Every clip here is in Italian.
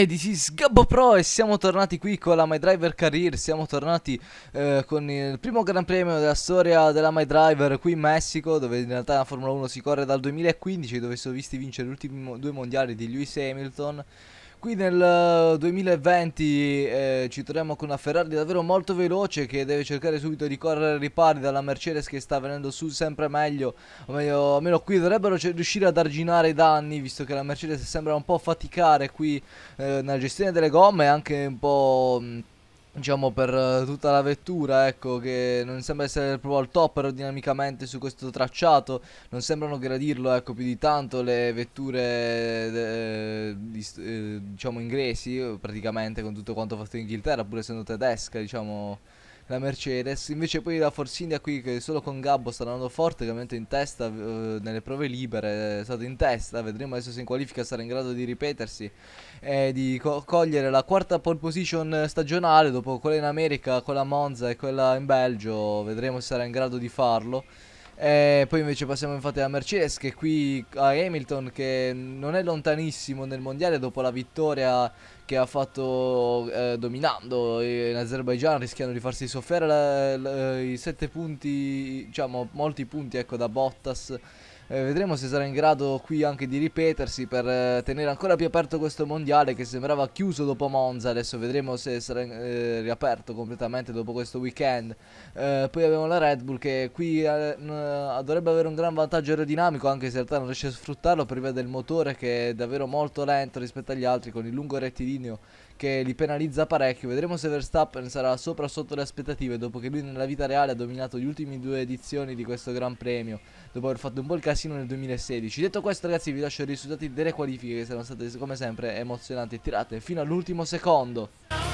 E di Sgabbo Pro e siamo tornati qui con la My Driver Career, siamo tornati eh, con il primo gran premio della storia della My Driver qui in Messico dove in realtà la Formula 1 si corre dal 2015 dove sono visti vincere gli ultimi due mondiali di Lewis Hamilton Qui nel 2020 eh, eh, ci troviamo con una Ferrari davvero molto veloce che deve cercare subito di correre ai ripari dalla Mercedes che sta venendo su sempre meglio, o meglio, almeno qui dovrebbero riuscire ad arginare i danni visto che la Mercedes sembra un po' faticare qui eh, nella gestione delle gomme e anche un po' diciamo per eh, tutta la vettura ecco che non sembra essere proprio al top aerodinamicamente su questo tracciato non sembrano gradirlo ecco più di tanto le vetture di, eh, diciamo inglesi praticamente con tutto quanto fatto in Inghilterra pur essendo tedesca diciamo la Mercedes. Invece poi la Force India qui che solo con Gabbo sta andando forte, ovviamente in testa eh, nelle prove libere è stato in testa, vedremo adesso se in qualifica sarà in grado di ripetersi e di co cogliere la quarta pole position stagionale dopo quella in America, quella a Monza e quella in Belgio, vedremo se sarà in grado di farlo. E eh, poi invece passiamo infatti alla Mercedes che qui a Hamilton che non è lontanissimo nel mondiale dopo la vittoria che ha fatto eh, dominando in Azerbaijan rischiano di farsi soffrire la, la, i sette punti, diciamo molti punti ecco da Bottas eh, vedremo se sarà in grado qui anche di ripetersi per eh, tenere ancora più aperto questo mondiale che sembrava chiuso dopo Monza. Adesso vedremo se sarà eh, riaperto completamente dopo questo weekend. Eh, poi abbiamo la Red Bull che qui eh, eh, dovrebbe avere un gran vantaggio aerodinamico anche se in realtà non riesce a sfruttarlo per via del motore che è davvero molto lento rispetto agli altri con il lungo rettilineo che li penalizza parecchio. Vedremo se Verstappen sarà sopra o sotto le aspettative dopo che lui nella vita reale ha dominato gli ultimi due edizioni di questo Gran Premio, dopo aver fatto un po' il casino nel 2016. Detto questo ragazzi vi lascio i risultati delle qualifiche che saranno state come sempre emozionanti e tirate fino all'ultimo secondo.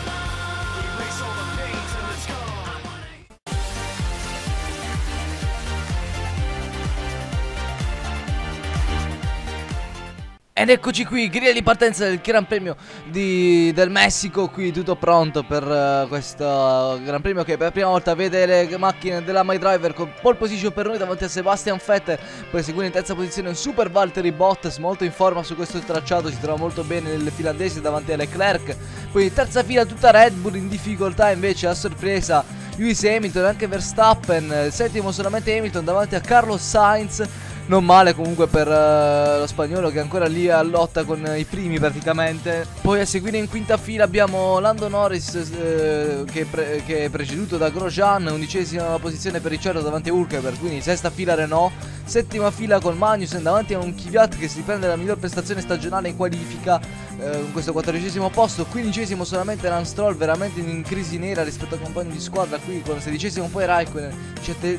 Ed eccoci qui, griglia di partenza del Gran Premio di, del Messico, qui tutto pronto per uh, questo Gran Premio che per la prima volta vede le macchine della My Driver con pole position per noi davanti a Sebastian Vettel, poi segue in terza posizione un super Valtteri Bottas, molto in forma su questo tracciato, si trova molto bene nel finlandese davanti a Leclerc, poi in terza fila tutta Red Bull in difficoltà invece a sorpresa Lewis Hamilton e anche Verstappen, settimo solamente Hamilton davanti a Carlos Sainz, non male comunque per uh, lo spagnolo che è ancora lì a lotta con i primi praticamente. Poi a seguire in quinta fila abbiamo Lando Norris eh, che, pre- che, è preceduto da Grosjean, undicesima posizione per Ricciardo davanti a Hulkenberg, quindi sesta fila Renault, settima fila con Magnussen davanti a un Kvyat che si prende la miglior prestazione stagionale in qualifica eh, in questo quattordicesimo posto, quindicesimo solamente Lance Stroll veramente in crisi nera rispetto ai compagni di squadra qui con sedicesimo poi Raikkonen,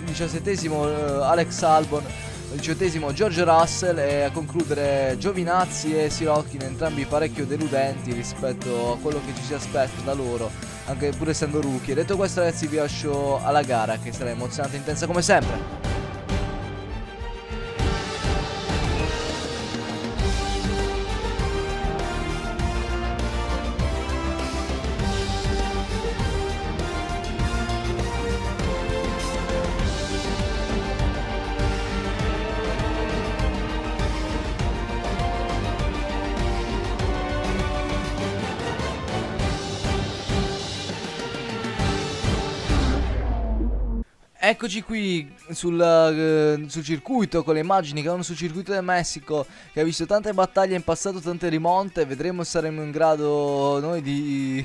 diciassettesimo eh, Alex Albon diciottesimo George Russell e a concludere Giovinazzi e Sirotkin entrambi parecchio deludenti rispetto a quello che ci si aspetta da loro anche pur essendo rookie detto questo ragazzi vi lascio alla gara che sarà emozionante e intensa come sempre Eccoci qui sul, uh, sul, circuito con le immagini che erano sul circuito del Messico che ha visto tante battaglie in passato, tante rimonte, vedremo se saremo in grado noi di,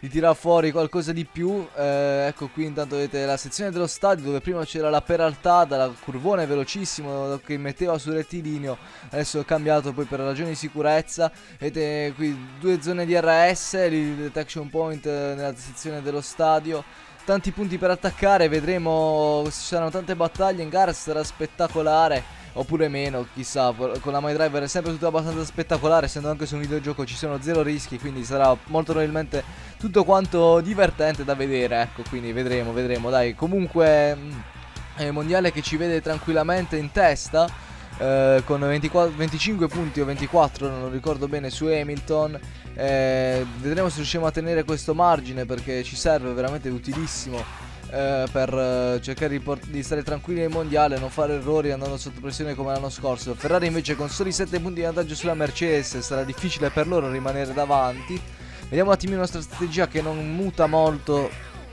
di tirar fuori qualcosa di più. Eh, ecco qui intanto vedete la sezione dello stadio dove prima c'era la peraltata, la curvone velocissimo che metteva sul rettilineo, adesso è cambiato poi per ragioni di sicurezza. Vedete qui due zone di RS, il detection point eh, nella sezione dello stadio tanti punti per attaccare, vedremo se ci saranno tante battaglie in gara, sarà spettacolare oppure meno, chissà, con la My Driver è sempre tutto abbastanza spettacolare, essendo anche su un videogioco ci sono zero rischi, quindi sarà molto probabilmente tutto quanto divertente da vedere, ecco, quindi vedremo, vedremo, dai, comunque mm, è il mondiale che ci vede tranquillamente in testa, eh, con 24, 25 punti o 24, non ricordo bene, su Hamilton, eh, vedremo se riusciamo a tenere questo margine perché ci serve veramente utilissimo eh, per eh, cercare di, di, stare tranquilli nel mondiale non fare errori andando sotto pressione come l'anno scorso. Ferrari invece con soli 7 punti di vantaggio sulla Mercedes sarà difficile per loro rimanere davanti. Vediamo un attimino nostra strategia che non muta molto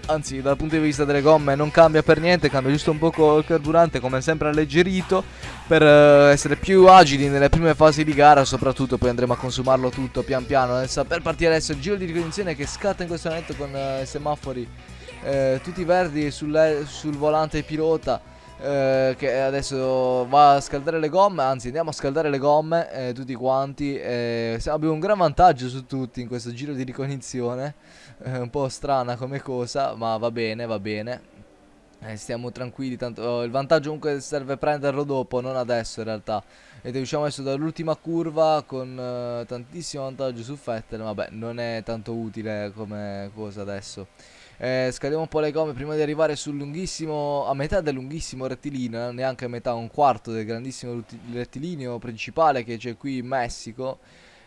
anzi dal punto di vista delle gomme non cambia per niente, cambia giusto un poco il carburante come sempre alleggerito per eh, essere più agili nelle prime fasi di gara, soprattutto poi andremo a consumarlo tutto pian piano. Adesso per partire adesso il giro di ricognizione che scatta in questo momento con eh, i semafori eh, tutti verdi sul, sul volante pilota. Eh, che adesso va a scaldare le gomme, anzi andiamo a scaldare le gomme eh, tutti quanti. Eh, abbiamo un gran vantaggio su tutti in questo giro di ricognizione eh, un po' strana come cosa, ma va bene, va bene. Eh, stiamo tranquilli, tanto oh, il vantaggio comunque serve prenderlo dopo, non adesso in realtà. Ed usciamo adesso dall'ultima curva con eh, tantissimo vantaggio su Fettel, vabbè, non è tanto utile come cosa adesso. Eh, scadiamo un po' le gomme prima di arrivare sul lunghissimo, a metà del lunghissimo rettilineo, neanche a metà, un quarto del grandissimo rettilineo principale che c'è qui in Messico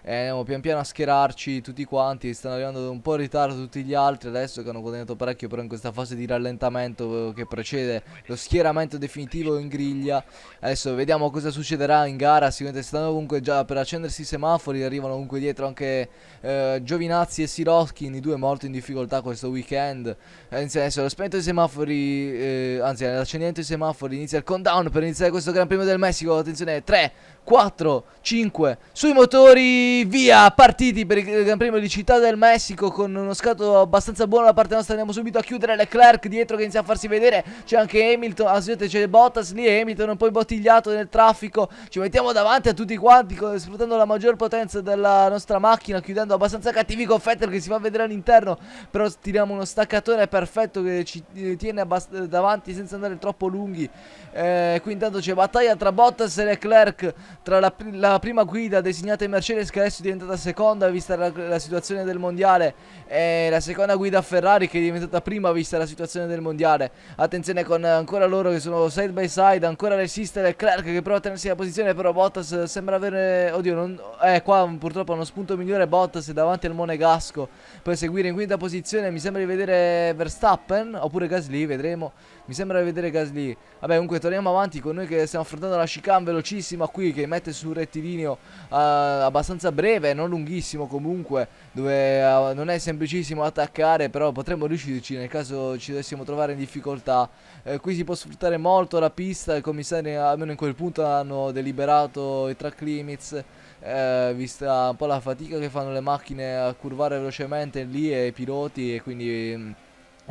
e eh, andiamo pian piano a schierarci tutti quanti, stanno arrivando un po' in ritardo tutti gli altri adesso che hanno guadagnato parecchio però in questa fase di rallentamento eh, che precede lo schieramento definitivo in griglia, adesso vediamo cosa succederà in gara, sicuramente stanno comunque già per accendersi i semafori, arrivano comunque dietro anche eh, Giovinazzi e Sirotkin, i due molto in difficoltà questo weekend, adesso eh, lo spento i semafori, eh, anzi l'accendimento i semafori inizia il countdown per iniziare questo Gran Premio del Messico, attenzione 3, 4, 5 sui motori, via, partiti per il Gran Premio di Città del Messico con uno scatto abbastanza buono da parte nostra, andiamo subito a chiudere Leclerc dietro che inizia a farsi vedere, c'è anche Hamilton, aspettate ah, c'è Bottas lì, Hamilton un po' imbottigliato nel traffico, ci mettiamo davanti a tutti quanti sfruttando la maggior potenza della nostra macchina, chiudendo abbastanza cattivi con Fettel che si fa vedere all'interno, però tiriamo uno staccatore perfetto che ci eh, tiene davanti senza andare troppo lunghi, eh, qui intanto c'è battaglia tra Bottas e Leclerc, tra la, pr la prima guida designata in Mercedes che adesso è diventata seconda vista la, la, situazione del mondiale e la seconda guida Ferrari che è diventata prima vista la situazione del mondiale. Attenzione con ancora loro che sono side by side, ancora resiste Leclerc che prova a tenersi la posizione però Bottas sembra avere... Oddio, non... eh qua purtroppo uno spunto migliore Bottas è davanti al Monegasco per seguire in quinta posizione mi sembra di vedere Verstappen oppure Gasly, vedremo. Mi sembra di vedere Gasly. Vabbè, comunque torniamo avanti con noi che stiamo affrontando la chicane velocissima qui che mette su un rettilineo uh, eh, abbastanza breve, non lunghissimo comunque, dove uh, non è semplicissimo attaccare, però potremmo riuscirci nel caso ci dovessimo trovare in difficoltà. Uh, qui si può sfruttare molto la pista, i commissari almeno in quel punto hanno deliberato i track limits. Eh, vista un po' la fatica che fanno le macchine a curvare velocemente lì e i piloti e quindi mm,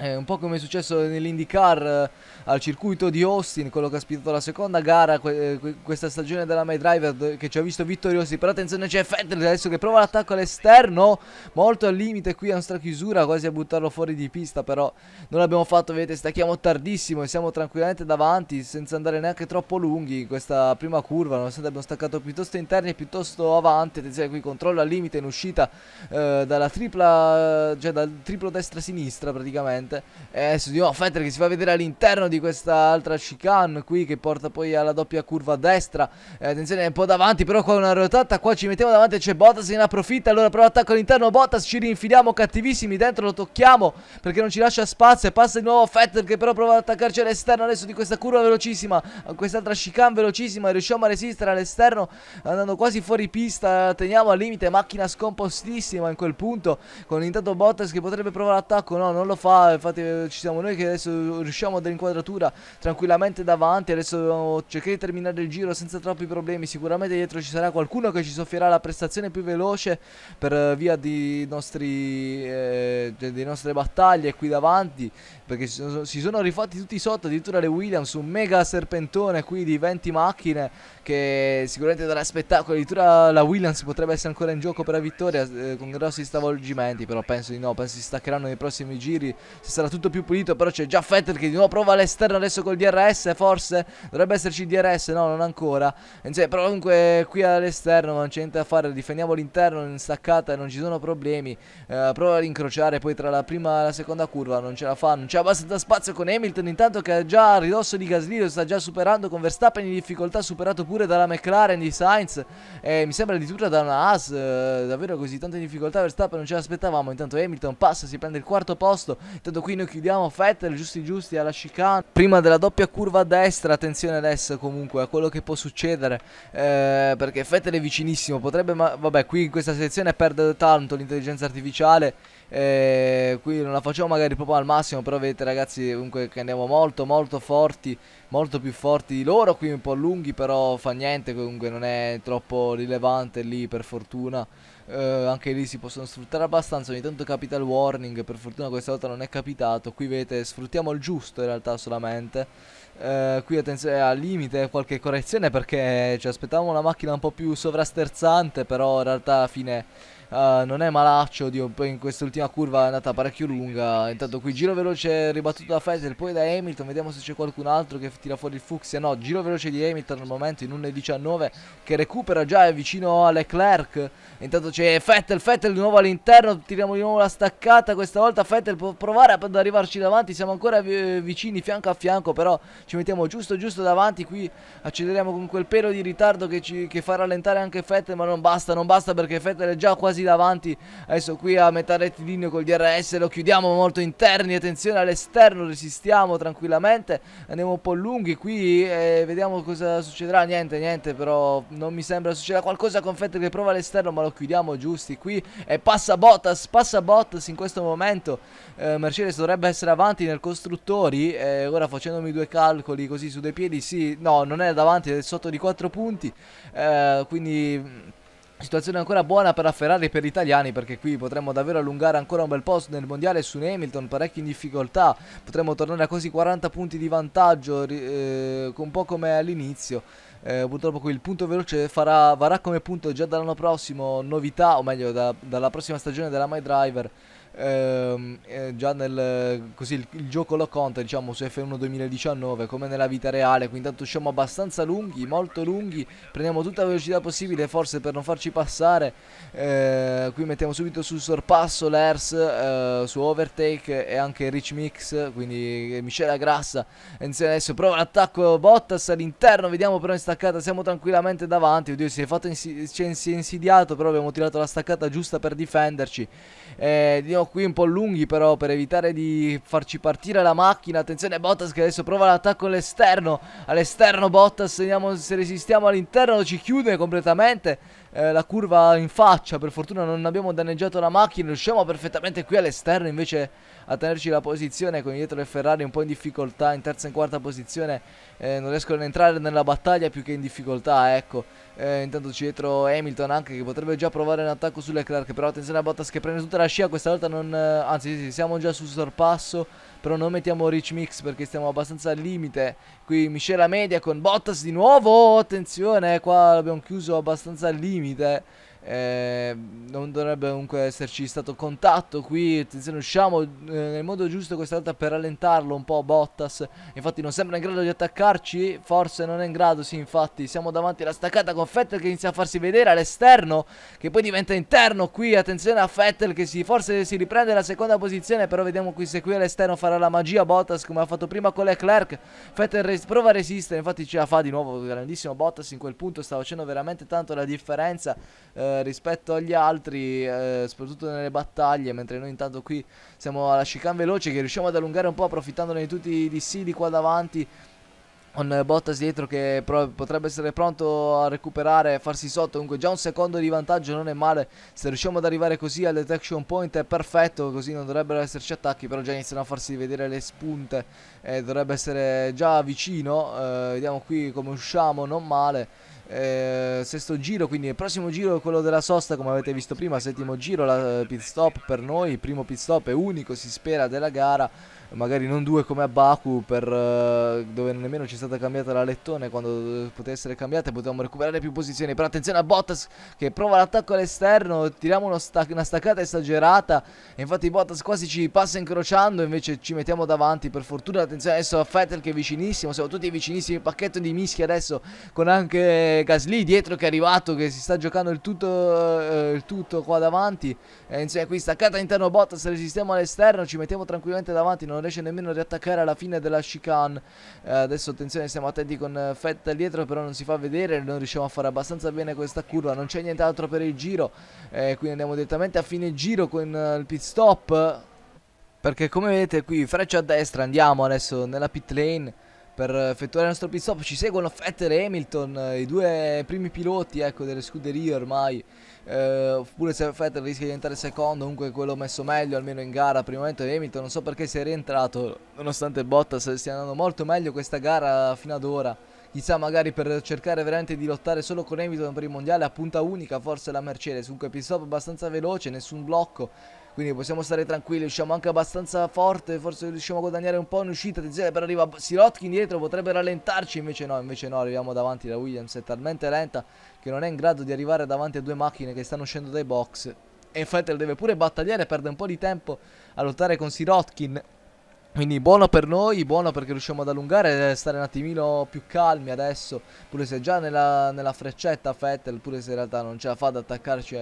eh, un po' come è successo nell'IndyCar eh, al circuito di Austin, quello che ha spinto la seconda gara que eh, que questa stagione della My Driver che ci ha visto vittoriosi. Però attenzione c'è Fettel adesso che prova l'attacco all'esterno, molto al limite qui a nostra chiusura, quasi a buttarlo fuori di pista, però non l'abbiamo fatto, vedete, stacchiamo tardissimo e siamo tranquillamente davanti senza andare neanche troppo lunghi in questa prima curva, nonostante abbiamo staccato piuttosto interni e piuttosto avanti. Attenzione qui controllo al limite in uscita eh, dalla tripla, cioè dal triplo destra-sinistra praticamente ovviamente eh, su di nuovo Fetter che si fa vedere all'interno di questa altra chicane qui che porta poi alla doppia curva a destra eh, attenzione un po' davanti però qua una rotata qua ci mettiamo davanti c'è Bottas che ne approfitta allora prova attacco all'interno Bottas ci rinfiliamo cattivissimi dentro lo tocchiamo perché non ci lascia spazio e passa di nuovo Fetter che però prova ad attaccarci all'esterno adesso di questa curva velocissima a quest'altra chicane velocissima riusciamo a resistere all'esterno andando quasi fuori pista teniamo al limite macchina scompostissima in quel punto con intanto Bottas che potrebbe provare l'attacco no non lo fa infatti eh, ci siamo noi che adesso riusciamo a dare inquadratura tranquillamente davanti, adesso dobbiamo oh, cercare di terminare il giro senza troppi problemi, sicuramente dietro ci sarà qualcuno che ci soffierà la prestazione più veloce per eh, via di nostri, eh, delle nostre battaglie qui davanti perché si sono, si sono, rifatti tutti sotto, addirittura le Williams, un mega serpentone qui di 20 macchine che sicuramente darà spettacolo, addirittura la Williams potrebbe essere ancora in gioco per la vittoria eh, con grossi stavolgimenti, però penso di no, penso si staccheranno nei prossimi giri, se sarà tutto più pulito, però c'è già Fetter che di nuovo prova all'esterno adesso col DRS, forse dovrebbe esserci il DRS, no non ancora, cioè, però comunque qui all'esterno non c'è niente da fare, difendiamo l'interno in staccata, non ci sono problemi, eh, prova ad incrociare poi tra la prima e la seconda curva, non ce la fa, non c'è c'è abbastanza spazio con Hamilton intanto che è già a ridosso di Gaslino sta già superando con Verstappen in difficoltà superato pure dalla McLaren di Sainz e mi sembra addirittura da una Haas eh, davvero così tante difficoltà Verstappen non ce l'aspettavamo intanto Hamilton passa si prende il quarto posto intanto qui noi chiudiamo Vettel giusti giusti alla chicane prima della doppia curva a destra attenzione adesso comunque a quello che può succedere eh, perché Vettel è vicinissimo potrebbe ma vabbè qui in questa sezione perde tanto l'intelligenza artificiale eh, qui non la facciamo magari proprio al massimo però vedete ragazzi comunque che andiamo molto molto forti molto più forti di loro qui un po' lunghi però fa niente comunque non è troppo rilevante lì per fortuna eh, anche lì si possono sfruttare abbastanza ogni tanto capita il warning per fortuna questa volta non è capitato qui vedete sfruttiamo il giusto in realtà solamente Uh, qui attenzione al limite qualche correzione perché ci aspettavamo una macchina un po' più sovrasterzante però in realtà alla fine Uh, non è malaccio, Dio, in quest'ultima curva è andata parecchio lunga. Intanto qui giro veloce ribattuto da Fettel, poi da Hamilton, vediamo se c'è qualcun altro che tira fuori il fucsia. No, giro veloce di Hamilton al momento in 1.19 che recupera già, è vicino a Leclerc. Intanto c'è Fettel, Fettel di nuovo all'interno, tiriamo di nuovo la staccata. Questa volta Fettel può provare ad arrivarci davanti, siamo ancora vicini fianco a fianco, però ci mettiamo giusto giusto davanti. Qui acceleriamo con quel pelo di ritardo che, ci, che fa rallentare anche Fettel, ma non basta, non basta perché Fettel è già quasi quasi davanti adesso qui a metà rettilineo col DRS lo chiudiamo molto interni attenzione all'esterno resistiamo tranquillamente andiamo un po' lunghi qui e vediamo cosa succederà niente niente però non mi sembra succeda qualcosa con Fettel che prova all'esterno ma lo chiudiamo giusti qui e passa Bottas passa Bottas in questo momento eh, Mercedes dovrebbe essere avanti nel costruttori eh, ora facendomi due calcoli così su dei piedi sì no non è davanti è sotto di 4 punti eh, quindi Situazione ancora buona per la Ferrari e per gli italiani perché qui potremmo davvero allungare ancora un bel posto nel mondiale su Hamilton, parecchio in difficoltà, potremmo tornare a quasi 40 punti di vantaggio, eh, un po' come all'inizio. Eh, purtroppo qui il punto veloce farà, varrà come punto già dall'anno prossimo novità, o meglio da, dalla prossima stagione della My Driver. Ehm, eh, già nel così il, il, gioco lo conta diciamo su F1 2019 come nella vita reale quindi intanto usciamo abbastanza lunghi molto lunghi prendiamo tutta la velocità possibile forse per non farci passare eh, qui mettiamo subito sul sorpasso l'ERS eh, su overtake e anche rich mix quindi miscela grassa insieme adesso prova l'attacco Bottas all'interno vediamo però in staccata siamo tranquillamente davanti oddio si è fatto insi- si è insidiato però abbiamo tirato la staccata giusta per difenderci eh, segno qui un po' lunghi però per evitare di farci partire la macchina. Attenzione Bottas che adesso prova l'attacco all'esterno. All'esterno Bottas, vediamo se resistiamo all'interno, ci chiude completamente eh, la curva in faccia. Per fortuna non abbiamo danneggiato la macchina. Riusciamo perfettamente qui all'esterno invece a tenerci la posizione. Con dietro le Ferrari un po' in difficoltà. In terza e in quarta posizione eh, non riescono ad entrare nella battaglia più che in difficoltà. Ecco, eh, intanto c'è dietro Hamilton anche che potrebbe già provare un attacco sulle Clark. Però attenzione a Bottas che prende tutta la scia. Questa volta non... Eh, anzi sì, siamo già sul sorpasso. Però non mettiamo Rich Mix perché stiamo abbastanza al limite. Qui miscela media con Bottas di nuovo. Attenzione, qua l'abbiamo chiuso abbastanza al limite. Eh, non dovrebbe comunque esserci stato contatto qui. Attenzione, usciamo eh, nel modo giusto questa volta per rallentarlo un po'. Bottas, infatti, non sembra in grado di attaccarci. Forse non è in grado. Sì, infatti, siamo davanti alla staccata con Fettel che inizia a farsi vedere all'esterno, che poi diventa interno. Qui, attenzione a Fettel che si, forse si riprende la seconda posizione. Però vediamo qui se qui all'esterno farà la magia. Bottas, come ha fatto prima con Leclerc, Fettel prova a resistere. Infatti, ce la fa di nuovo. Grandissimo Bottas in quel punto, sta facendo veramente tanto la differenza. Eh, eh, rispetto agli altri, eh, soprattutto nelle battaglie, mentre noi intanto qui siamo alla chicane veloce che riusciamo ad allungare un po' approfittandone di tutti i DC di qua davanti con Bottas dietro che potrebbe essere pronto a recuperare, farsi sotto, comunque già un secondo di vantaggio non è male, se riusciamo ad arrivare così al detection point è perfetto, così non dovrebbero esserci attacchi, però già iniziano a farsi vedere le spunte, eh, dovrebbe essere già vicino, eh, vediamo qui come usciamo, non male, eh, sesto giro, quindi il prossimo giro è quello della sosta come avete visto prima, settimo giro la eh, pit stop per noi, primo pit stop e unico si spera della gara magari non due come a Baku per, uh, dove nemmeno ci è stata cambiata la lettone quando eh, poteva essere cambiata potevamo recuperare più posizioni però attenzione a Bottas che prova l'attacco all'esterno tiriamo stac una staccata esagerata e infatti Bottas quasi ci passa incrociando invece ci mettiamo davanti per fortuna attenzione adesso a Fettel che è vicinissimo siamo tutti vicinissimi il pacchetto di mischia adesso con anche Gasly dietro che è arrivato che si sta giocando il tutto, uh, il tutto qua davanti e insieme qui staccata all'interno Bottas resistiamo all'esterno ci mettiamo tranquillamente davanti non non riesce nemmeno a riattaccare alla fine della chicane eh, adesso attenzione stiamo attenti con eh, Fett dietro però non si fa vedere non riusciamo a fare abbastanza bene questa curva non c'è nient'altro per il giro eh, quindi andiamo direttamente a fine giro con eh, il pit stop perché come vedete qui freccia a destra andiamo adesso nella pit lane per effettuare il nostro pit stop ci seguono Fetter e Hamilton, eh, i due primi piloti ecco, delle scuderie ormai. Eh, oppure se Fetter rischia di diventare secondo, comunque quello messo meglio almeno in gara. Primo momento è Hamilton, non so perché sia rientrato, nonostante Bottas stia andando molto meglio questa gara fino ad ora. Chissà magari per cercare veramente di lottare solo con Hamilton per il mondiale a punta unica forse la Mercedes. Comunque pit stop abbastanza veloce, nessun blocco quindi possiamo stare tranquilli, usciamo anche abbastanza forte, forse riusciamo a guadagnare un po' in uscita, attenzione però arriva Sirotkin dietro, potrebbe rallentarci, invece no, invece no, arriviamo davanti la Williams, è talmente lenta che non è in grado di arrivare davanti a due macchine che stanno uscendo dai box. E infatti deve pure battagliare, perde un po' di tempo a lottare con Sirotkin quindi buono per noi, buono perché riusciamo ad allungare e stare un attimino più calmi adesso, pure se già nella, nella freccetta Fettel, pure se in realtà non ce la fa ad attaccarci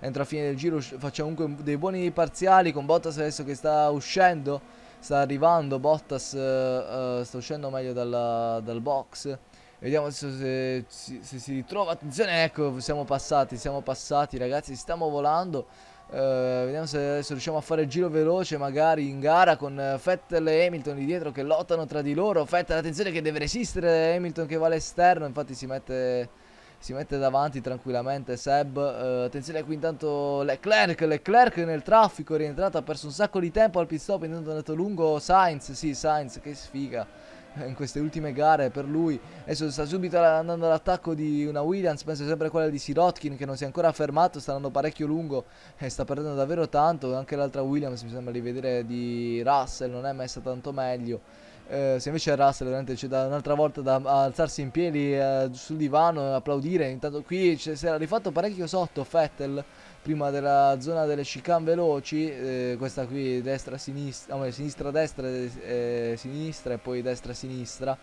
entro la fine del giro, facciamo comunque dei buoni parziali con Bottas adesso che sta uscendo, sta arrivando Bottas, uh, sta uscendo meglio dalla, dal box. Vediamo se, se, se si ritrova, attenzione, ecco, siamo passati, siamo passati ragazzi, stiamo volando. Uh, vediamo se adesso riusciamo a fare il giro veloce magari in gara con Vettel e Hamilton lì dietro che lottano tra di loro Vettel attenzione che deve resistere Hamilton che va all'esterno infatti si mette, si mette, davanti tranquillamente Seb uh, attenzione qui intanto Leclerc Leclerc nel traffico è rientrato ha perso un sacco di tempo al pit stop intanto è andato lungo Sainz sì Sainz che sfiga in queste ultime gare per lui. Adesso sta subito andando all'attacco di una Williams, penso sempre quella di Sirotkin che non si è ancora fermato, sta andando parecchio lungo e sta perdendo davvero tanto. Anche l'altra Williams mi sembra di vedere di Russell, non è messa tanto meglio. Eh, se invece Russell veramente c'è da un'altra volta da alzarsi in piedi eh, sul divano e applaudire, intanto qui si era rifatto parecchio sotto Fettel prima della zona delle chicane veloci, eh, questa qui destra-sinistra, no, sinistra-destra, eh, sinistra e poi destra-sinistra.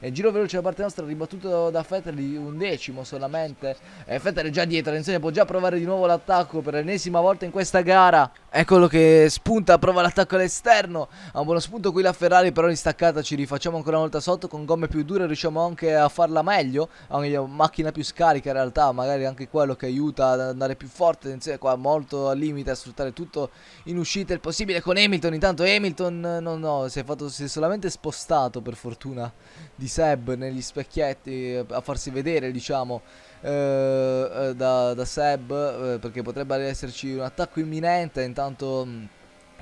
E giro veloce da parte nostra ribattuto da Vettel di un decimo solamente. E Vettel è già dietro, attenzione, può già provare di nuovo l'attacco per l'ennesima volta in questa gara. Eccolo che spunta, prova l'attacco all'esterno. Ha un buono spunto qui la Ferrari, però in staccata ci rifacciamo ancora una volta sotto. Con gomme più dure riusciamo anche a farla meglio. Ha una macchina più scarica in realtà, magari anche quello che aiuta ad andare più forte Sainz qua molto al limite a sfruttare tutto in uscita il possibile con Hamilton. Intanto Hamilton no no si è, fatto, si è solamente spostato per fortuna di Seb negli specchietti eh, a farsi vedere diciamo eh, eh, da, da, Seb eh, perché potrebbe esserci un attacco imminente intanto... Mm,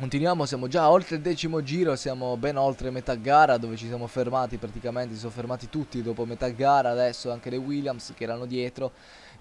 continuiamo, siamo già oltre il decimo giro, siamo ben oltre metà gara dove ci siamo fermati praticamente, si sono fermati tutti dopo metà gara, adesso anche le Williams che erano dietro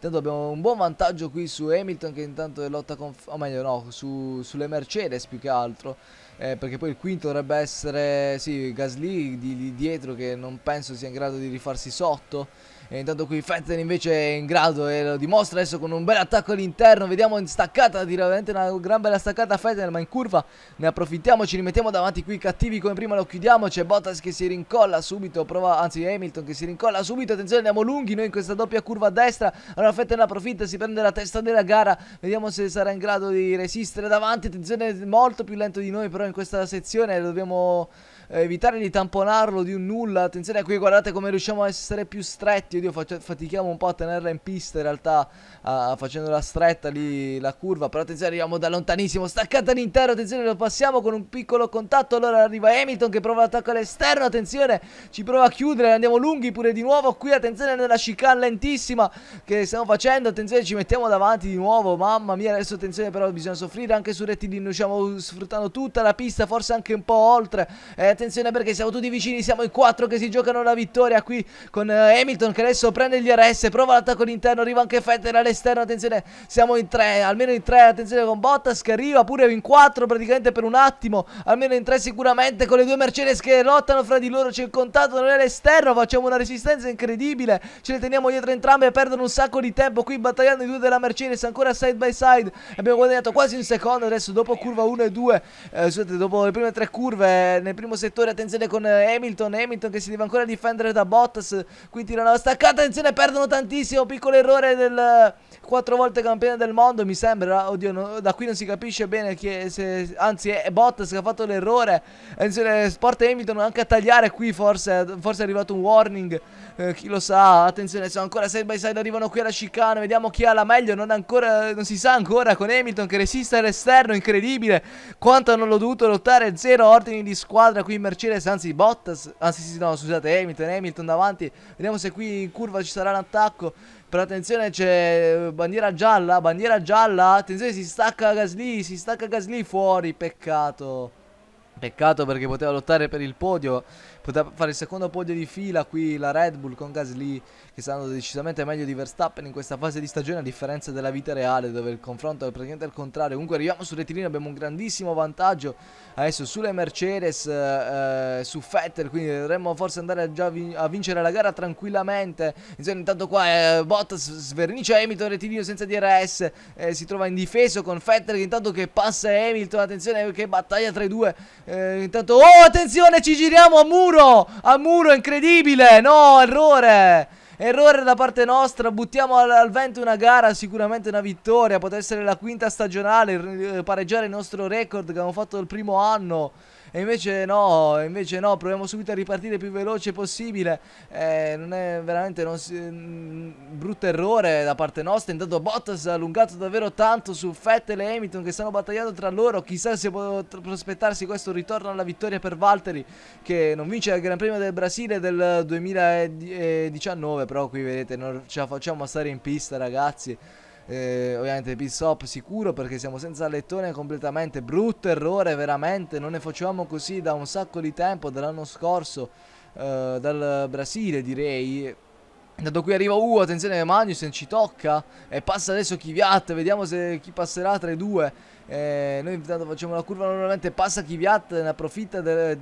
Intanto abbiamo un buon vantaggio qui su Hamilton che intanto lotta con... o meglio no, su, sulle Mercedes più che altro. Eh, perché poi il quinto dovrebbe essere, sì, Gasly di, di dietro che non penso sia in grado di rifarsi sotto. E intanto qui Fetten invece è in grado e lo dimostra adesso con un bel attacco all'interno. Vediamo in staccata, direi veramente una gran bella staccata Fetten, ma in curva ne approfittiamo, ci rimettiamo davanti qui cattivi come prima, lo chiudiamo. C'è Bottas che si rincolla subito, prova, anzi Hamilton che si rincolla subito. Attenzione, andiamo lunghi noi in questa doppia curva a destra. Allora Fetten approfitta, si prende la testa della gara. Vediamo se sarà in grado di resistere davanti. Attenzione, molto più lento di noi però in questa sezione lo dobbiamo eh, evitare di tamponarlo di un nulla. Attenzione qui, guardate come riusciamo a essere più stretti. Oddio, fatichiamo un po' a tenerla in pista in realtà, uh, facendola stretta lì la curva. Però attenzione, arriviamo da lontanissimo, staccata all'interno, attenzione, lo passiamo con un piccolo contatto. Allora arriva Hamilton che prova l'attacco all'esterno, attenzione, ci prova a chiudere, andiamo lunghi pure di nuovo. Qui attenzione nella chicane lentissima che stiamo facendo, attenzione, ci mettiamo davanti di nuovo. Mamma mia, adesso attenzione però bisogna soffrire anche su rettilineo, stiamo sfruttando tutta la pista, forse anche un po' oltre. Eh, attenzione perché siamo tutti vicini, siamo i quattro che si giocano la vittoria qui con eh, Hamilton che adesso prende gli RS, prova l'attacco all'interno, arriva anche Fetter all'esterno, attenzione, siamo in tre, almeno in tre, attenzione con Bottas che arriva pure in quattro praticamente per un attimo, almeno in tre sicuramente con le due Mercedes che lottano fra di loro, c'è il contatto all'esterno, facciamo una resistenza incredibile, ce le teniamo dietro entrambe e perdono un sacco di tempo qui battagliando i due della Mercedes ancora side by side, abbiamo guadagnato quasi un secondo adesso dopo curva 1 e 2, eh, scusate, dopo le prime tre curve nel primo secondo settore, attenzione con eh, Hamilton, Hamilton che si deve ancora difendere da Bottas, qui tirano la staccata, attenzione perdono tantissimo, piccolo errore del quattro volte campione del mondo mi sembra, oddio no, da qui non si capisce bene che se, anzi è Bottas che ha fatto l'errore, attenzione Sport Hamilton anche a tagliare qui forse, forse è arrivato un warning eh, chi lo sa, attenzione, sono ancora side by side, arrivano qui alla chicane, vediamo chi ha la meglio, non, ancora, non si sa ancora con Hamilton che resiste all'esterno, incredibile, quanto hanno dovuto lottare, zero ordini di squadra qui in Mercedes, anzi Bottas, anzi sì, no, scusate, Hamilton, Hamilton davanti, vediamo se qui in curva ci sarà l'attacco, però attenzione c'è bandiera gialla, bandiera gialla, attenzione si stacca Gasly, si stacca Gasly fuori, peccato. Peccato perché poteva lottare per il podio poteva fare il secondo podio di fila qui la Red Bull con Gasly che sta andando decisamente meglio di Verstappen in questa fase di stagione a differenza della vita reale dove il confronto è praticamente il contrario comunque arriviamo sul rettilineo abbiamo un grandissimo vantaggio adesso sulle Mercedes eh, eh su Vettel quindi dovremmo forse andare già a vincere la gara tranquillamente insomma intanto qua eh, Bottas svernicia Hamilton rettilineo senza DRS eh, si trova in indifeso con Vettel che intanto che passa Hamilton attenzione che battaglia tra i due eh, intanto oh attenzione ci giriamo a muro muro! Al muro, incredibile! No, errore! Errore da parte nostra, buttiamo al, al, vento una gara, sicuramente una vittoria, potrebbe essere la quinta stagionale, eh, pareggiare il nostro record che abbiamo fatto il primo anno. E invece no, invece no, proviamo subito a ripartire più veloce possibile. Eh, non è veramente un mm, brutto errore da parte nostra. Intanto Bottas ha allungato davvero tanto su Fettel e Hamilton che stanno battagliando tra loro. Chissà se può prospettarsi questo ritorno alla vittoria per Valtteri che non vince il Gran Premio del Brasile del 2019. Però qui vedete non ce la facciamo a stare in pista ragazzi eh, ovviamente Pissop sicuro perché siamo senza lettone completamente brutto errore veramente non ne facevamo così da un sacco di tempo dall'anno scorso eh, dal Brasile direi Dato qui arriva U, uh, attenzione Magnussen ci tocca e passa adesso Kiviat, vediamo se chi passerà tra i due. Eh, noi intanto facciamo la curva normalmente, passa Kiviat, ne approfitta del, eh,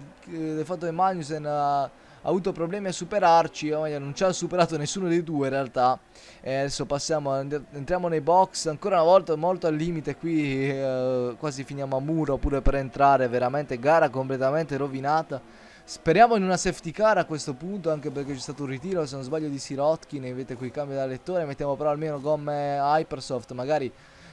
del fatto che Magnussen ha ha avuto problemi a superarci, o meglio non ci ha superato nessuno dei due in realtà. E eh, adesso passiamo, entriamo nei box, ancora una volta molto al limite qui, eh, quasi finiamo a muro pure per entrare, veramente gara completamente rovinata. Speriamo in una safety car a questo punto, anche perché c'è stato un ritiro, se non sbaglio, di Sirotkin, vedete qui cambio da lettore, mettiamo però almeno gomme Hypersoft, magari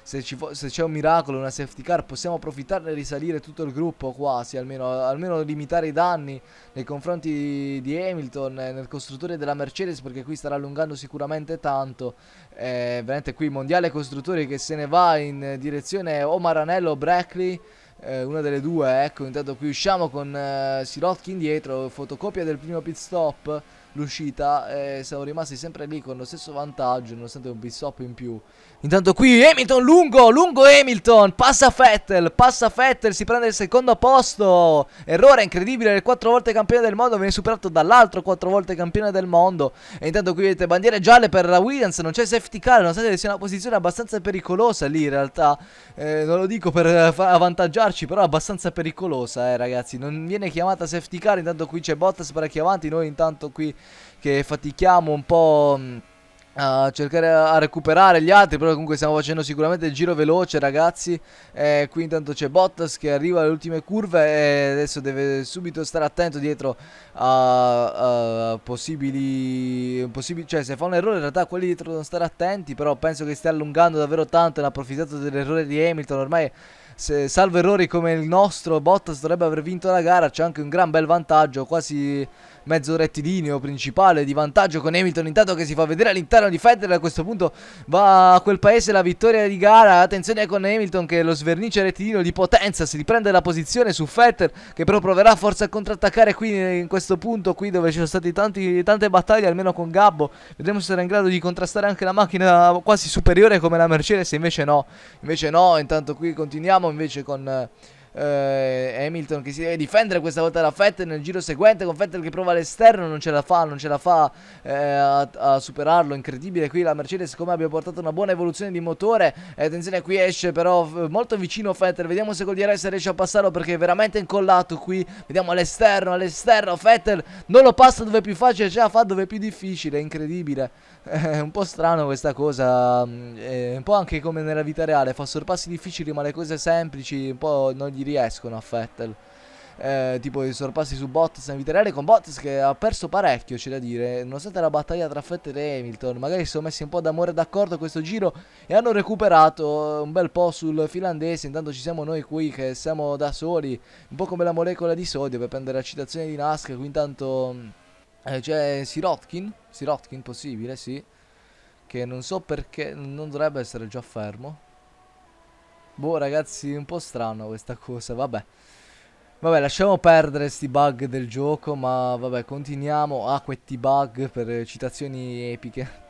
se, se c'è un miracolo, una safety car, possiamo approfittarne e risalire tutto il gruppo quasi, almeno, almeno limitare i danni nei confronti di Hamilton, eh, nel costruttore della Mercedes, perché qui starà allungando sicuramente tanto. Eh, veramente qui mondiale costruttori che se ne va in direzione o Maranello o Brackley eh, una delle due, ecco, intanto qui usciamo con eh, Sirotkin indietro, fotocopia del primo pit stop, l'uscita, eh, siamo rimasti sempre lì con lo stesso vantaggio, nonostante un pit stop in più. Intanto qui Hamilton lungo, lungo Hamilton, passa Vettel, passa Vettel, si prende il secondo posto. Errore incredibile, il quattro volte campione del mondo viene superato dall'altro quattro volte campione del mondo. E intanto qui vedete bandiere gialle per la Williams, non c'è safety car, nonostante sia una posizione abbastanza pericolosa lì in realtà. Eh, non lo dico per eh, avvantaggiarci, però abbastanza pericolosa, eh ragazzi. Non viene chiamata safety car, intanto qui c'è Bottas parecchio avanti, noi intanto qui che fatichiamo un po' mm, a cercare a recuperare gli altri però comunque stiamo facendo sicuramente il giro veloce ragazzi eh, qui intanto c'è Bottas che arriva alle ultime curve e adesso deve subito stare attento dietro a, a possibili, possibili, cioè se fa un errore in realtà quelli dietro devono stare attenti però penso che stia allungando davvero tanto e ha approfittato dell'errore di Hamilton ormai se, salvo errori come il nostro Bottas dovrebbe aver vinto la gara c'è anche un gran bel vantaggio quasi mezzo rettilineo principale di vantaggio con Hamilton intanto che si fa vedere all'interno di Federer a questo punto va a quel paese la vittoria di gara attenzione con Hamilton che lo svernice rettilineo di potenza si riprende la posizione su Fetter che però proverà forse a contrattaccare qui in questo punto qui dove ci sono state tanti, tante battaglie almeno con Gabbo vedremo se sarà in grado di contrastare anche la macchina quasi superiore come la Mercedes invece no invece no intanto qui continuiamo invece con eh, eh, Hamilton che si deve difendere questa volta da Vettel nel giro seguente con Vettel che prova all'esterno, non ce la fa, non ce la fa eh, a, a, superarlo, incredibile qui la Mercedes come abbia portato una buona evoluzione di motore, eh, attenzione qui esce però eh, molto vicino Vettel, vediamo se col DRS riesce a passarlo perché è veramente incollato qui, vediamo all'esterno, all'esterno Vettel non lo passa dove è più facile, ce la fa dove è più difficile, incredibile. È eh, un po' strano questa cosa, è mm, eh, un po' anche come nella vita reale, fa sorpassi difficili ma le cose semplici un po' non gli riescono a Fettel. Eh, tipo i sorpassi su Bottas in vita reale con Bottas che ha perso parecchio c'è da dire nonostante la battaglia tra Fettel e Hamilton magari si sono messi un po' d'amore d'accordo questo giro e hanno recuperato eh, un bel po' sul finlandese intanto ci siamo noi qui che siamo da soli un po' come la molecola di sodio per prendere la citazione di Nask qui intanto mm, eh, c'è Sirotkin, Sirotkin possibile, sì, che non so perché non dovrebbe essere già fermo. Boh ragazzi, un po' strano questa cosa, vabbè. Vabbè, lasciamo perdere sti bug del gioco, ma vabbè, continuiamo a ah, questi bug per citazioni epiche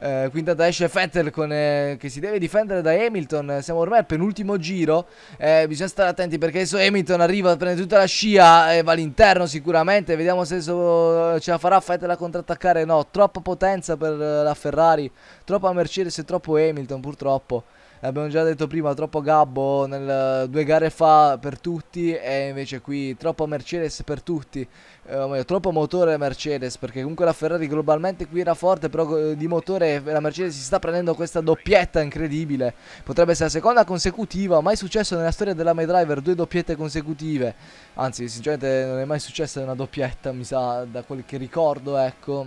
eh, quindi da esce Vettel con, eh, che si deve difendere da Hamilton, siamo ormai al penultimo giro, eh, bisogna stare attenti perché adesso Hamilton arriva, prende tutta la scia e va all'interno sicuramente, vediamo se so, ce la farà Vettel a contrattaccare, no, troppa potenza per eh, la Ferrari, troppa Mercedes e troppo Hamilton purtroppo l'abbiamo già detto prima troppo Gabbo nel, due gare fa per tutti e invece qui troppo Mercedes per tutti. Eh, meglio, troppo motore Mercedes perché comunque la Ferrari globalmente qui era forte però eh, di motore la Mercedes si sta prendendo questa doppietta incredibile. Potrebbe essere la seconda consecutiva, mai successo nella storia della May Driver, due doppiette consecutive. Anzi sinceramente non è mai successa una doppietta mi sa da quel che ricordo ecco.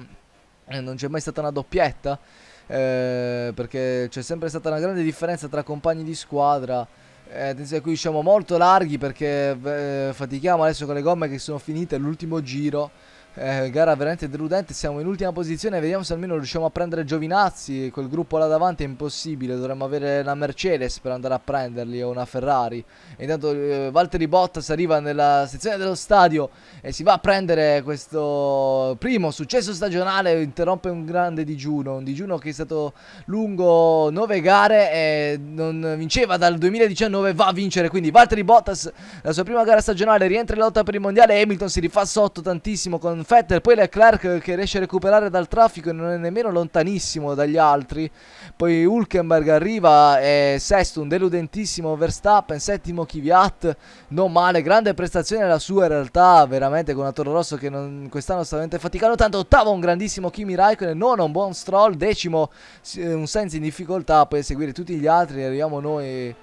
Eh, non c'è mai stata una doppietta eh, perché c'è sempre stata una grande differenza tra compagni di squadra. Eh, qui siamo molto larghi perché eh, fatichiamo adesso con le gomme che sono finite all'ultimo giro. Eh, gara veramente deludente, siamo in ultima posizione, vediamo se almeno riusciamo a prendere Giovinazzi, quel gruppo là davanti è impossibile, dovremmo avere una Mercedes per andare a prenderli o una Ferrari. E intanto eh, Valtteri Bottas arriva nella sezione dello stadio e si va a prendere questo primo successo stagionale, interrompe un grande digiuno, un digiuno che è stato lungo 9 gare e non vinceva dal 2019, va a vincere quindi Valtteri Bottas, la sua prima gara stagionale, rientra in lotta per il mondiale, Hamilton si rifà sotto tantissimo con Vettel, poi Leclerc che riesce a recuperare dal traffico e non è nemmeno lontanissimo dagli altri, poi Hulkenberg arriva e sesto un deludentissimo Verstappen, settimo Kvyat, non male, grande prestazione la sua in realtà, veramente con una Toro Rosso che non, quest'anno sta veramente faticando tanto, ottavo un grandissimo Kimi Raikkonen, nono un buon Stroll, decimo eh, un senso in difficoltà, poi seguire tutti gli altri, arriviamo noi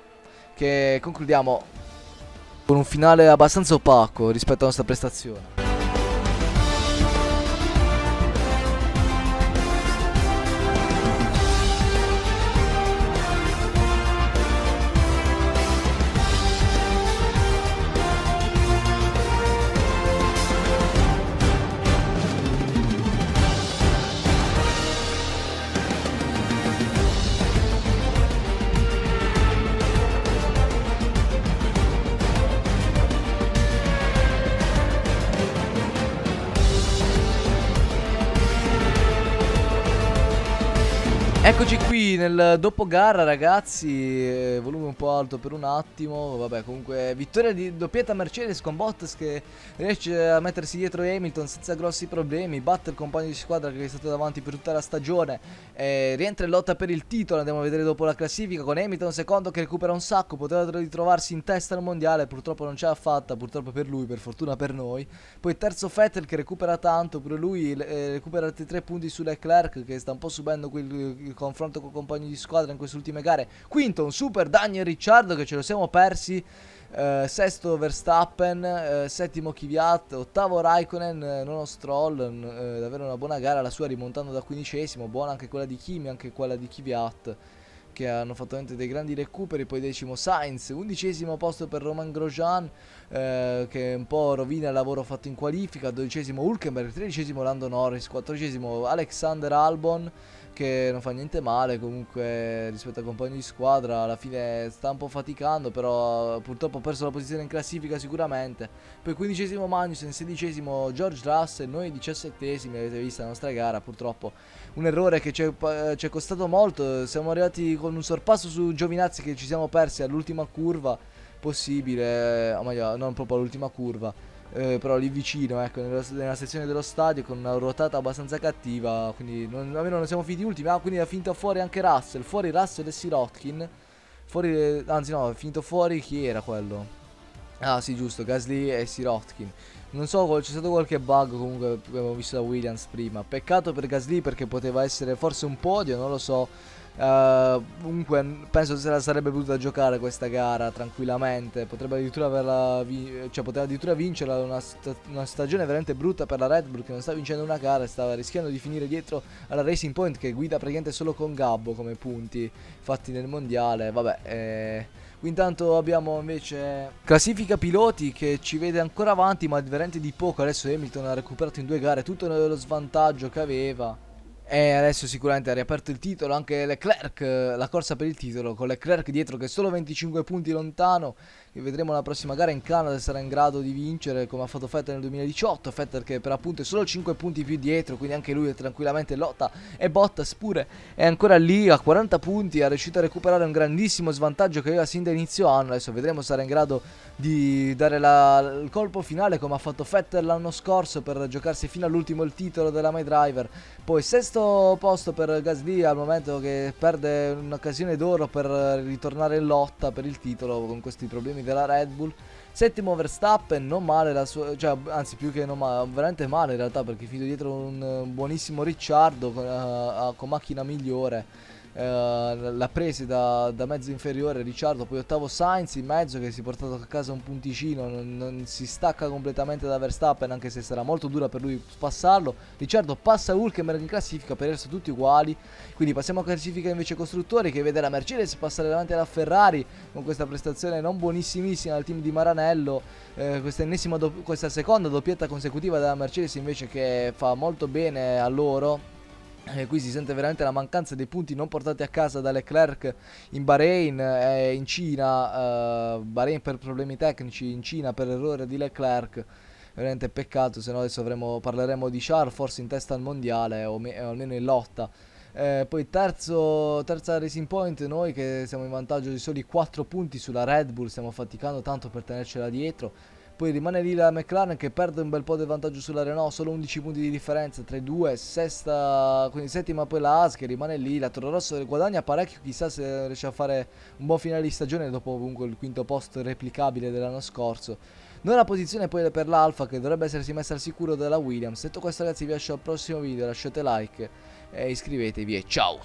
che concludiamo con un finale abbastanza opaco rispetto alla nostra prestazione. nel dopogarra ragazzi, eh, volume un po' alto per un attimo, vabbè comunque vittoria di doppietta Mercedes con Bottas che riesce a mettersi dietro Hamilton senza grossi problemi, batte il compagno di squadra che è stato davanti per tutta la stagione, eh, rientra in lotta per il titolo, andiamo a vedere dopo la classifica con Hamilton secondo che recupera un sacco, poteva ritrovarsi in testa al mondiale, purtroppo non ce l'ha fatta, purtroppo per lui, per fortuna per noi, poi terzo Vettel che recupera tanto, pure lui eh, recupera tre punti su Leclerc che sta un po' subendo quel, il confronto con compagno di squadra in queste ultime gare. Quinto, un super Daniel Ricciardo che ce lo siamo persi. Eh, sesto Verstappen, eh, settimo Kvyat, ottavo Raikkonen, eh, nono Stroll, eh, davvero una buona gara la sua rimontando da quindicesimo, buona anche quella di Kimi, anche quella di Kvyat che hanno fatto dei grandi recuperi, poi decimo Sainz, undicesimo posto per Roman Grosjean eh, che un po' rovina il lavoro fatto in qualifica, dodicesimo Hulkenberg, tredicesimo Lando Norris, quattordicesimo Alexander Albon, che non fa niente male comunque rispetto al compagno di squadra, alla fine sta un po' faticando, però purtroppo ha perso la posizione in classifica sicuramente. Poi quindicesimo Magnussen, sedicesimo George Russell, noi diciassettesimi, avete visto la nostra gara, purtroppo un errore che ci è costato molto, siamo arrivati con un sorpasso su Giovinazzi che ci siamo persi all'ultima curva possibile, o meglio non proprio all'ultima curva eh, però lì vicino, ecco, nella, nella, sezione dello stadio con una ruotata abbastanza cattiva, quindi non, almeno non siamo finiti ultimi, ah, quindi ha finito fuori anche Russell, fuori Russell e Sirotkin, fuori, anzi no, è finito fuori chi era quello? Ah sì giusto, Gasly e Sirotkin. Non so, c'è stato qualche bug comunque, abbiamo visto da Williams prima. Peccato per Gasly perché poteva essere forse un podio, non lo so. Eh, comunque penso se la sarebbe potuta giocare questa gara tranquillamente, potrebbe addirittura averla cioè poteva addirittura vincerla una, sta una, stagione veramente brutta per la Red Bull che non sta vincendo una gara, e stava rischiando di finire dietro alla Racing Point che guida praticamente solo con Gabbo come punti fatti nel mondiale, vabbè, eh... Intanto abbiamo invece classifica piloti che ci vede ancora avanti ma veramente di poco. Adesso Hamilton ha recuperato in due gare tutto lo svantaggio che aveva. E adesso sicuramente ha riaperto il titolo anche Leclerc, eh, la corsa per il titolo, con Leclerc dietro che è solo 25 punti lontano, che vedremo la prossima gara in Canada sarà in grado di vincere come ha fatto Fetter nel 2018, Fetter che per appunto è solo 5 punti più dietro, quindi anche lui è tranquillamente lotta e Bottas pure è ancora lì a 40 punti, è riuscito a recuperare un grandissimo svantaggio che aveva sin da inizio anno, adesso vedremo se sarà in grado di dare la, il colpo finale come ha fatto Fetter l'anno scorso per giocarsi fino all'ultimo il titolo della My Driver, poi sesto posto per Gasly al momento che perde un'occasione d'oro per ritornare in lotta per il titolo con questi problemi prestazioni della Red Bull. Settimo Verstappen, non male la sua, cioè, anzi più che non male, veramente male in realtà perché finito dietro un eh, buonissimo Ricciardo con, uh, con macchina migliore eh, l'ha presa da, da, mezzo inferiore Ricciardo, poi ottavo Sainz in mezzo che si è portato a casa un punticino, non, non si stacca completamente da Verstappen anche se sarà molto dura per lui passarlo. Ricciardo passa Hulkenberg in classifica, per adesso tutti uguali, quindi passiamo a classifica invece costruttori che vede la Mercedes passare davanti alla Ferrari con questa prestazione non buonissimissima del team di Maranello, eh, questa, questa seconda doppietta consecutiva della Mercedes invece che fa molto bene a loro e eh, qui si sente veramente la mancanza dei punti non portati a casa da Leclerc in Bahrain e eh, in Cina, uh, Bahrain per problemi tecnici, in Cina per errore di Leclerc. Veramente peccato, se no adesso avremo, parleremo di Char forse in testa al mondiale o, me, o almeno in lotta. Eh, poi terzo, terza Racing Point, noi che siamo in vantaggio di soli 4 punti sulla Red Bull, stiamo faticando tanto per tenercela dietro poi rimane lì la McLaren che perde un bel po' di vantaggio sulla Renault, solo 11 punti di differenza tra i due, sesta, quindi settima poi la Haas che rimane lì, la Toro Rosso guadagna parecchio, chissà se riesce a fare un buon finale di stagione dopo comunque il quinto posto replicabile dell'anno scorso. Nuova posizione poi per l'Alfa che dovrebbe essersi messa al sicuro dalla Williams. Detto questo ragazzi vi lascio al prossimo video, lasciate like e iscrivetevi e ciao!